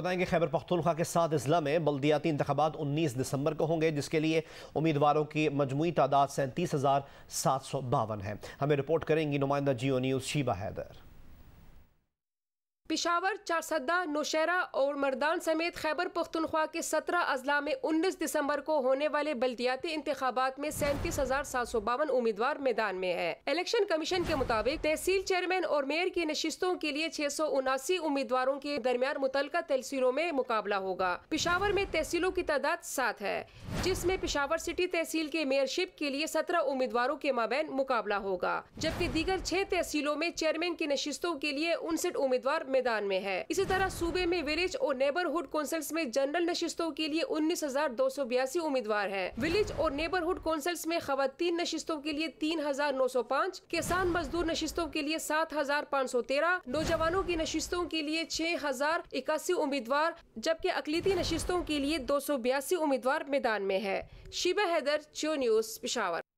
बताएंगे खैबर पख्तुलखा के सात अजला में बल्दियाती इंतबात उन्नीस दिसंबर को होंगे जिसके लिए उम्मीदवारों की मजमू तादाद सैंतीस हज़ार सात सौ बावन है हमें रिपोर्ट करेंगी नुमाइंदा जियो न्यूज़ शीबा हैदर पिशावर चारसदा नौशहरा और मर्दान समेत खैबर पख्तनख्वा के सत्रह अजला में उन्नीस दिसम्बर को होने वाले बल्दियाती इंतबात में सैंतीस हजार सात सौ बावन उम्मीदवार मैदान में है इलेक्शन कमीशन के मुताबिक तहसील चेयरमैन और मेयर की नशिस्तों के लिए छह सौ उनासी उम्मीदवारों के दरमियान मुतल तहसीलों में मुकाबला होगा पिशावर में तहसीलों की तादाद सात है जिसमें पिशावर सिटी तहसील के मेयरशिप के लिए सत्रह उम्मीदवारों के माबेन मुकाबला होगा जबकि दीगर छह तहसीलों में चेयरमैन की नशिस्तों के लिए उनसठ उम्मीदवार मैदान मैदान में है इसी तरह सूबे में विलेज और नेबरहुड काउंसिल्स में जनरल नशिस्तों के लिए उन्नीस हजार दो सौ बयासी उम्मीदवार है विलेज और नेबरहुड काउंसिल्स में खातन नशिस्तों के लिए तीन हजार नौ सौ पाँच किसान मजदूर नशिस्तों के लिए सात हजार पाँच सौ तेरह नौजवानों की नशिस्तों के लिए छह हजार इक्यासी उम्मीदवार जबकि अकलीती नशिस्तों के लिए दो सौ बयासी उम्मीदवार मैदान में है शिबा हैदर चो न्यूज पिशावर